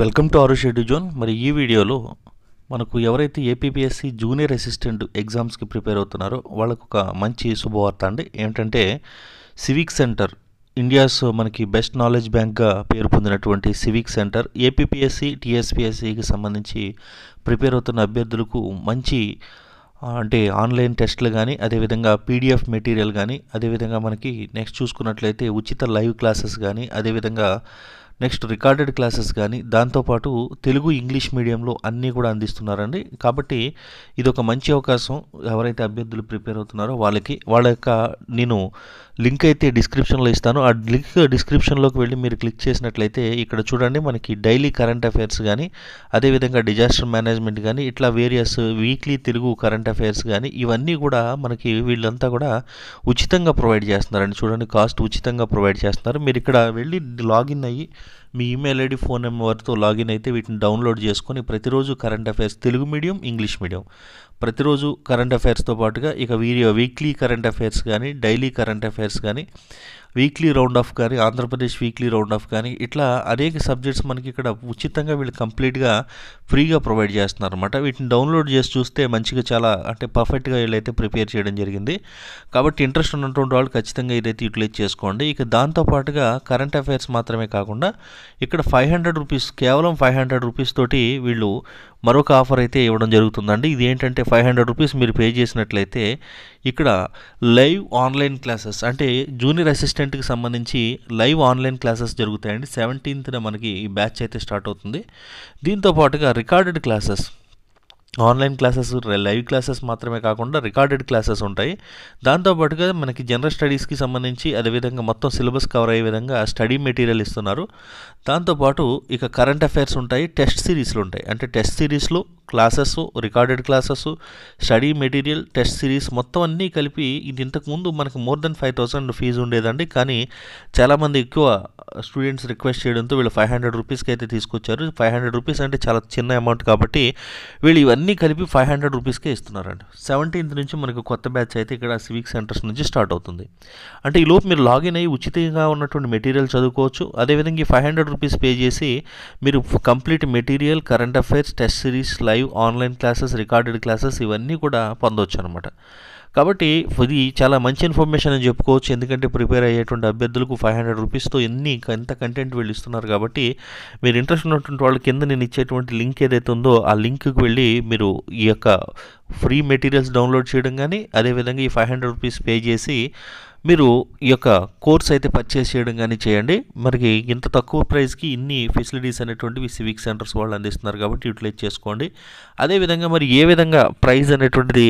welcome to ఆరు షెడ్యూ zone మరి ఈ వీడియోలో మనకు ఎవరైతే ఏపీపీఎస్సీ జూనియర్ అసిస్టెంట్ ఎగ్జామ్స్కి ప్రిపేర్ అవుతున్నారో వాళ్ళకు ఒక మంచి శుభవార్త అండి ఏంటంటే సివిక్ సెంటర్ ఇండియాస్ మనకి బెస్ట్ నాలెడ్జ్ బ్యాంక్గా పేరు పొందినటువంటి సివిక్ సెంటర్ ఏపీపీఎస్సీ టీఎస్పీఎస్సికి సంబంధించి ప్రిపేర్ అవుతున్న అభ్యర్థులకు మంచి అంటే ఆన్లైన్ టెస్ట్లు కానీ అదేవిధంగా పీడిఎఫ్ మెటీరియల్ కానీ అదేవిధంగా మనకి నెక్స్ట్ చూసుకున్నట్లయితే ఉచిత లైవ్ క్లాసెస్ కానీ అదేవిధంగా నెక్స్ట్ రికార్డెడ్ క్లాసెస్ కానీ దాంతోపాటు తెలుగు ఇంగ్లీష్ మీడియంలో అన్నీ కూడా అందిస్తున్నారండి కాబట్టి ఇది ఒక మంచి అవకాశం ఎవరైతే అభ్యర్థులు ప్రిపేర్ అవుతున్నారో వాళ్ళకి వాళ్ళ యొక్క నేను లింక్ అయితే డిస్క్రిప్షన్లో ఇస్తాను ఆ లింక్ డిస్క్రిప్షన్లోకి వెళ్ళి మీరు క్లిక్ చేసినట్లయితే ఇక్కడ చూడండి మనకి డైలీ కరెంట్ అఫైర్స్ కానీ అదేవిధంగా డిజాస్టర్ మేనేజ్మెంట్ కానీ ఇట్లా various weekly Telugu current affairs కానీ ఇవన్నీ కూడా మనకి వీళ్ళంతా కూడా ఉచితంగా ప్రొవైడ్ చేస్తున్నారండి చూడండి కాస్ట్ ఉచితంగా ప్రొవైడ్ చేస్తున్నారు మీరు ఇక్కడ వెళ్ళి లాగిన్ అయ్యి మీ ఈమెయిల్ ఐడి ఫోన్ నెంబర్తో లాగిన్ అయితే వీటిని డౌన్లోడ్ చేసుకొని ప్రతిరోజు current affairs Telugu medium English medium ప్రతిరోజు కరెంట్ అఫైర్స్తో పాటుగా ఇక వీడియో వీక్లీ కరెంట్ అఫైర్స్ కానీ డైలీ కరెంట్ అఫైర్స్ కానీ వీక్లీ రౌండ్ ఆఫ్ కానీ ఆంధ్రప్రదేశ్ వీక్లీ రౌండ్ ఆఫ్ కానీ ఇట్లా అనేక సబ్జెక్ట్స్ మనకి ఇక్కడ ఉచితంగా వీళ్ళు కంప్లీట్గా ఫ్రీగా ప్రొవైడ్ చేస్తున్నారు అనమాట వీటిని డౌన్లోడ్ చేసి చూస్తే మంచిగా చాలా అంటే పర్ఫెక్ట్గా వీళ్ళైతే ప్రిపేర్ చేయడం జరిగింది కాబట్టి ఇంట్రెస్ట్ ఉన్నటువంటి వాళ్ళు ఖచ్చితంగా ఇదైతే యూటిలైజ్ చేసుకోండి ఇక దాంతోపాటుగా కరెంట్ అఫైర్స్ మాత్రమే కాకుండా ఇక్కడ ఫైవ్ హండ్రెడ్ రూపీస్ కేవలం ఫైవ్ హండ్రెడ్ రూపీస్ తోటి వీళ్ళు మరొక ఆఫర్ అయితే ఇవ్వడం జరుగుతుందండి ఇది ఏంటంటే ఫైవ్ హండ్రెడ్ రూపీస్ మీరు పే చేసినట్లయితే ఇక్కడ లైవ్ ఆన్లైన్ క్లాసెస్ అంటే జూనియర్ అసిస్టెంట్కి సంబంధించి లైవ్ ఆన్లైన్ క్లాసెస్ జరుగుతాయండి సెవెంటీన్త్న మనకి ఈ బ్యాచ్ అయితే స్టార్ట్ అవుతుంది దీంతో పాటుగా recorded classes online classes live classes మాత్రమే కాకుండా రికార్డెడ్ క్లాసెస్ ఉంటాయి దాంతోపాటుగా మనకి జనరల్ స్టడీస్కి సంబంధించి అదేవిధంగా మొత్తం సిలబస్ కవర్ అయ్యే విధంగా స్టడీ మెటీరియల్ ఇస్తున్నారు దాంతోపాటు ఇక కరెంట్ అఫైర్స్ ఉంటాయి టెస్ట్ సిరీస్లు ఉంటాయి అంటే టెస్ట్ సిరీస్లు classes recorded classes study material test series మొత్తం అన్నీ కలిపి ఇది ఇంతకుముందు మనకు more than five thousand fee ఉండేదండి కానీ చాలామంది ఎక్కువ స్టూడెంట్స్ రిక్వెస్ట్ చేయడంతో వీళ్ళు ఫైవ్ హండ్రెడ్ రూపీస్కి అయితే తీసుకొచ్చారు ఫైవ్ హండ్రెడ్ రూపీస్ అంటే చాలా చిన్న అమౌంట్ కాబట్టి వీళ్ళు ఇవన్నీ అన్నీ కలిపి ఫైవ్ హండ్రెడ్ రూపీస్కే ఇస్తున్నారండి సెవెంటీన్త్ నుంచి మనకు కొత్త బ్యాచ్ అయితే ఇక్కడ సివిక్ సెంటర్స్ నుంచి స్టార్ట్ అవుతుంది అంటే ఈ లోపు మీరు లాగిన్ అయ్యి ఉచితంగా ఉన్నటువంటి మెటీరియల్ చదువుకోవచ్చు అదేవిధంగా ఈ ఫైవ్ హండ్రెడ్ రూపీస్ పే చేసి మీరు complete material current affairs test series live online classes recorded classes ఇవన్నీ కూడా పొందవచ్చు అనమాట కాబట్టి ఇది చాలా మంచి ఇన్ఫర్మేషన్ అని చెప్పుకోవచ్చు ఎందుకంటే ప్రిపేర్ అయ్యేటువంటి అభ్యర్థులకు ఫైవ్ హండ్రెడ్ రూపీస్తో ఎన్ని ఎంత కంటెంట్ వీళ్ళు ఇస్తున్నారు కాబట్టి మీరు ఇంట్రెస్ట్ ఉన్నటువంటి వాళ్ళ కింద నేను ఇచ్చేటువంటి లింక్ ఏదైతే ఉందో ఆ లింక్కి వెళ్ళి మీరు ఈ యొక్క ఫ్రీ మెటీరియల్స్ డౌన్లోడ్ చేయడం కానీ అదేవిధంగా ఈ ఫైవ్ హండ్రెడ్ రూపీస్ పే చేసి మీరు ఈ యొక్క కోర్స్ అయితే పర్చేస్ చేయడం కానీ చేయండి మనకి ఇంత తక్కువ ప్రైస్కి ఇన్ని ఫెసిలిటీస్ అనేటువంటివి సివిక్ సెంటర్స్ వాళ్ళు అందిస్తున్నారు కాబట్టి యూటిలైజ్ చేసుకోండి అదేవిధంగా మరి ఏ విధంగా ప్రైస్ అనేటువంటిది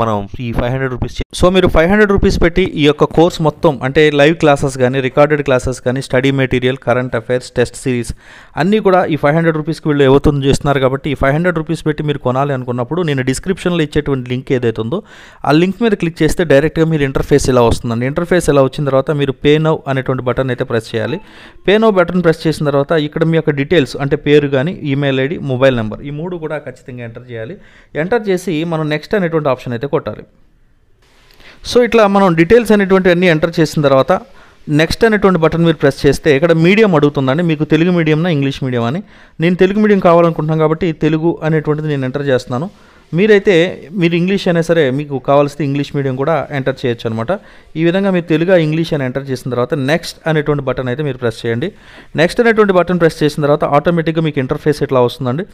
మనం ఈ ఫైవ్ హండ్రెడ్ రూపీస్ సో మీరు ఫైవ్ హండ్రెడ్ రూపీస్ పెట్టి ఈ యొక్క కోర్స్ మొత్తం అంటే లైవ్ క్లాసెస్ కానీ రికార్డెడ్ క్లాసెస్ కానీ study material current affairs test series అన్నీ కూడా ఈ ఫైవ్ హండ్రెడ్ రూపీస్కి వీళ్ళు ఎవతం చేస్తున్నారు కాబట్టి ఈ ఫైవ్ హండ్రెడ్ రూపీస్ పెట్టి మీరు కొనాలి అనుకున్నప్పుడు నేను డిస్క్రిప్షన్లో ఇచ్చేటువంటి లింక్ ఏదైతుందో ఆ లింక్ మీద క్లిక్ చేస్తే డైరెక్ట్గా మీరు ఇంటర్ఫేస్ ఇలా వస్తుందండి ఇంటర్ఫేస్ ఇలా వచ్చిన తర్వాత మీరు పే నవ్ అనేటువంటి బటన్ అయితే ప్రెస్ చేయాలి పే నవ్ బటన్ ప్రెస్ చేసిన తర్వాత ఇక్కడ మీ యొక్క డీటెయిల్స్ అంటే పేరు కానీ ఈమెయిల్ ఐడి మొబైల్ నెంబర్ ఈ మూడు కూడా ఖచ్చితంగా ఎంటర్ చేయాలి ఎంటర్ చేసి మనం నెక్స్ట్ అనేటువంటి ఆప్షన్ అయితే కొట్టాలి సో ఇట్లా మనం డీటెయిల్స్ అనేటువంటి అన్నీ ఎంటర్ చేసిన తర్వాత నెక్స్ట్ అనేటువంటి బటన్ మీరు ప్రెస్ చేస్తే ఇక్కడ మీడియం అడుగుతుందండి మీకు తెలుగు మీడియంనా ఇంగ్లీష్ మీడియం అని నేను తెలుగు మీడియం కావాలనుకుంటున్నాను కాబట్టి తెలుగు అనేటువంటిది నేను ఎంటర్ చేస్తున్నాను మీరైతే మీరు ఇంగ్లీష్ అయినా సరే మీకు కావాల్సిన ఇంగ్లీష్ మీడియం కూడా ఎంటర్ చేయొచ్చు అనమాట ఈ విధంగా మీరు తెలుగు ఇంగ్లీష్ అని ఎంటర్ చేసిన తర్వాత నెక్స్ట్ అనేటువంటి బటన్ అయితే మీరు ప్రెస్ చేయండి నెక్స్ట్ అనేటువంటి బటన్ ప్రెస్ చేసిన తర్వాత ఆటోమేటిక్గా మీకు ఇంటర్ఫేస్ ఎట్లా వస్తుందండి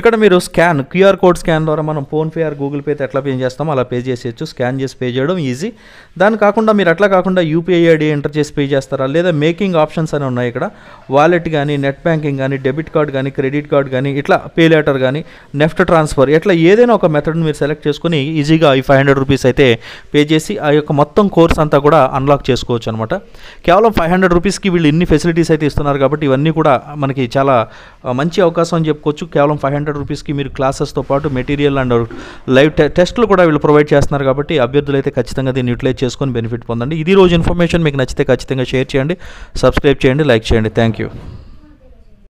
ఇక్కడ మీరు స్కాన్ క్యూఆర్ కోడ్ స్కాన్ ద్వారా మనం ఫోన్పే ఆర్ గూగుల్ పే ఎట్లా పే చేస్తామో అలా పే చేసేయచ్చు స్కాన్ చేసి పే చేయడం ఈజీ దాని కాకుండా మీరు అట్లా కాకుండా యూపీఐ ఐడి ఎంటర్ చేసి పే చేస్తారా లేదా మేకింగ్ ఆప్షన్స్ అని ఉన్నాయి ఇక్కడ వాలెట్ కానీ నెట్ బ్యాంకింగ్ కానీ డెబిట్ కార్డ్ కానీ క్రెడిట్ కార్డ్ కానీ ఇట్లా పే లెటర్ కానీ నెఫ్ట్ ట్రాన్స్ఫర్ ఇట్లా ఏదైనా ఒక మెథడ్ని మీరు సెలెక్ట్ చేసుకుని ఈజీగా ఈ ఫైవ్ హండ్రెడ్ రూపీస్ అయితే పే చేసి ఆ యొక్క మొత్తం కోర్స్ అంతా కూడా అన్లాక్ చేసుకోవచ్చు అనమాట కేవలం ఫైవ్ హండ్రెడ్ రూపీస్కి వీళ్ళు ఇన్ని ఫెసిలిటీస్ అయితే ఇస్తున్నారు కాబట్టి ఇవన్నీ కూడా మనకి చాలా మంచి అవకాశం అని చెప్పుకోవచ్చు కేవలం ఫైవ్ హండ్రెడ్ రూపీస్కి మీరు క్లాసెస్తో పాటు మెటీరియల్ అండ్ లైవ్ టెస్ట్లు కూడా వీళ్ళు ప్రొవైడ్ చేస్తున్నారు కాబట్టి అభ్యర్థులు అయితే ఖచ్చితంగా దీన్ని యూటిలైజ్ చేసుకొని బెనిఫిట్ పొందండి ఇది రోజు ఇన్ఫర్మేషన్ మీకు నచ్చితే ఖచ్చితంగా షేర్ చేయండి సబ్స్క్రైబ్ చేయండి లైక్ చేయండి థ్యాంక్ యూ